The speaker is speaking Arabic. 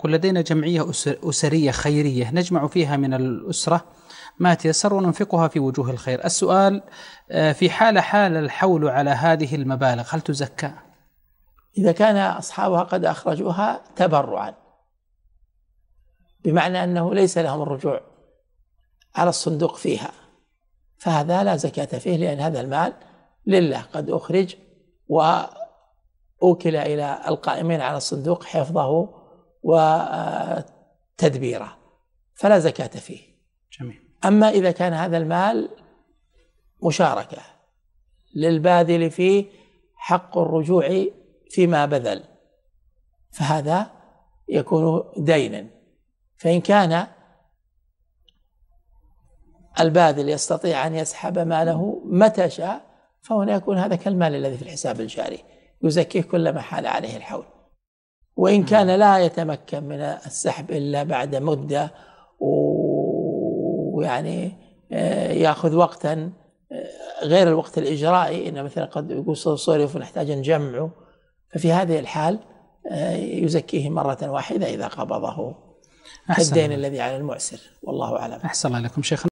يكون لدينا جمعية أسرية خيرية نجمع فيها من الأسرة ما تيسر وننفقها في وجوه الخير السؤال آه، في حال حال الحول على هذه المبالغ هل تزكى؟ إذا كان أصحابها قد أخرجوها تبرعا بمعنى أنه ليس لهم الرجوع على الصندوق فيها فهذا لا زكاة فيه لأن هذا المال لله قد أخرج وأوكل إلى القائمين على الصندوق حفظه وتدبيره فلا زكاة فيه جميل أما إذا كان هذا المال مشاركة للباذل فيه حق الرجوع فيما بذل فهذا يكون دينا فإن كان الباذل يستطيع أن يسحب ماله متى شاء فهنا يكون هذا كالمال الذي في الحساب الجاري يزكيه كل ما حال عليه الحول وإن كان لا يتمكن من السحب إلا بعد مدة ويعني آه، ياخذ وقتا آه، غير الوقت الإجرائي إنه مثلا قد يقول صرف ونحتاج نجمعه ففي هذه الحال آه، يزكيه مرة واحدة إذا قبضه الدين الذي على المعسر والله أعلم أحسن الله لكم شيخنا